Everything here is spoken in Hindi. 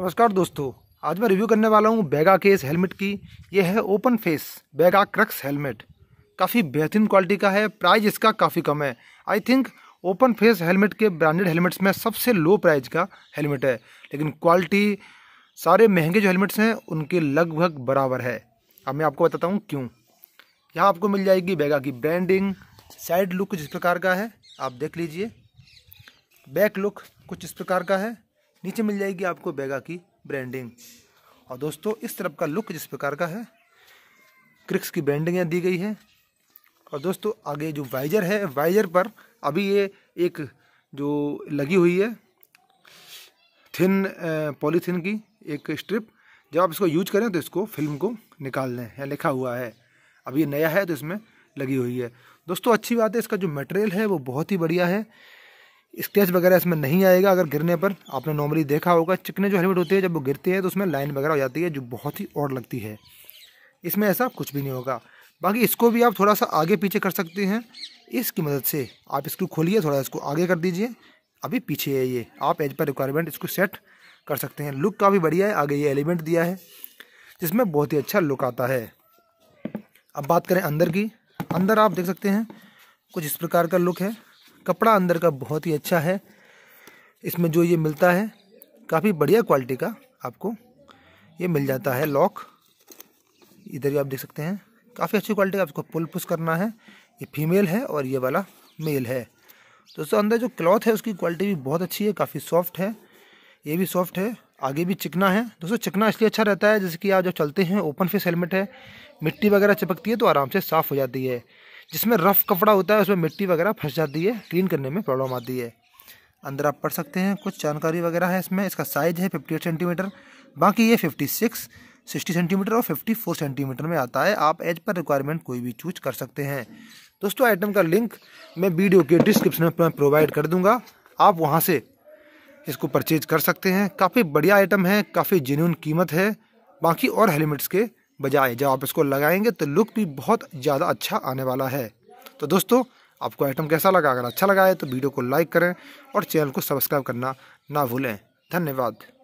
नमस्कार दोस्तों आज मैं रिव्यू करने वाला हूँ बैगा केस हेलमेट की यह है open face Vega Crux helmet काफ़ी बेहतरीन क्वालिटी का है प्राइस इसका काफ़ी कम है I think open face helmet के ब्रांडेड हेलमेट्स में सबसे लो प्राइस का हेलमेट है लेकिन क्वालिटी सारे महंगे जो हेलमेट्स हैं उनके लगभग बराबर है अब मैं आपको बताता हूँ क्यों यहाँ आपको मिल जाएगी बैगा की ब्रांडिंग साइड लुक कुछ इस प्रकार का है आप देख लीजिए बैक लुक कुछ इस प्रकार का है नीचे मिल जाएगी आपको बैगा की ब्रांडिंग और दोस्तों इस तरफ का लुक जिस प्रकार का है क्रिक्स की ब्रांडिंग दी गई है और दोस्तों आगे जो वाइजर है वाइजर पर अभी ये एक जो लगी हुई है थिन पॉलीथिन की एक स्ट्रिप जब आप इसको यूज करें तो इसको फिल्म को निकाल दें या लिखा हुआ है अभी ये नया है तो इसमें लगी हुई है दोस्तों अच्छी बात है इसका जो मटेरियल है वो बहुत ही बढ़िया है स्क्रैच वगैरह इसमें नहीं आएगा अगर गिरने पर आपने नॉर्मली देखा होगा चिकने जो हेलमेट होती है जब वो गिरती है तो उसमें लाइन वगैरह हो जाती है जो बहुत ही और लगती है इसमें ऐसा कुछ भी नहीं होगा बाकी इसको भी आप थोड़ा सा आगे पीछे कर सकते हैं इसकी मदद से आप इसको खोलिए थोड़ा इसको आगे कर दीजिए अभी पीछे है ये आप एज पर रिक्वायरमेंट इसको सेट कर सकते हैं लुक काफ़ी बढ़िया है आगे ये एलिमेंट दिया है जिसमें बहुत ही अच्छा लुक आता है अब बात करें अंदर की अंदर आप देख सकते हैं कुछ इस प्रकार का लुक है कपड़ा अंदर का बहुत ही अच्छा है इसमें जो ये मिलता है काफ़ी बढ़िया क्वालिटी का आपको ये मिल जाता है लॉक इधर भी आप देख सकते हैं काफ़ी अच्छी क्वालिटी का आपको पुल पुश करना है ये फीमेल है और ये वाला मेल है तो उसके अंदर जो क्लॉथ है उसकी क्वालिटी भी बहुत अच्छी है काफ़ी सॉफ्ट है ये भी सॉफ्ट है आगे भी चिकना है दोस्तों चिकना इसलिए अच्छा रहता है जैसे कि आप जब चलते हैं ओपन फेस हेलमेट है मिट्टी वगैरह चिपकती है तो आराम से साफ़ हो जाती है जिसमें रफ़ कपड़ा होता है उसमें मिट्टी वगैरह फंस जाती है क्लीन करने में प्रॉब्लम आती है अंदर आप पढ़ सकते हैं कुछ जानकारी वगैरह है इसमें इसका साइज़ है फिफ्टी एट सेंटीमीटर बाकी ये फिफ्टी सिक्स सिक्सटी सेंटीमीटर और फिफ्टी फोर सेंटीमीटर में आता है आप एज पर रिक्वायरमेंट कोई भी चूज कर सकते हैं दोस्तों आइटम का लिंक मैं वीडियो के डिस्क्रिप्शन में प्रोवाइड कर दूंगा आप वहाँ से इसको परचेज कर सकते हैं काफ़ी बढ़िया आइटम है काफ़ी जेन्यून कीमत है बाकी और हेलमेट्स के बजाय जब आप इसको लगाएंगे तो लुक भी बहुत ज़्यादा अच्छा आने वाला है तो दोस्तों आपको आइटम कैसा लगा अगर अच्छा लगा है तो वीडियो को लाइक करें और चैनल को सब्सक्राइब करना ना भूलें धन्यवाद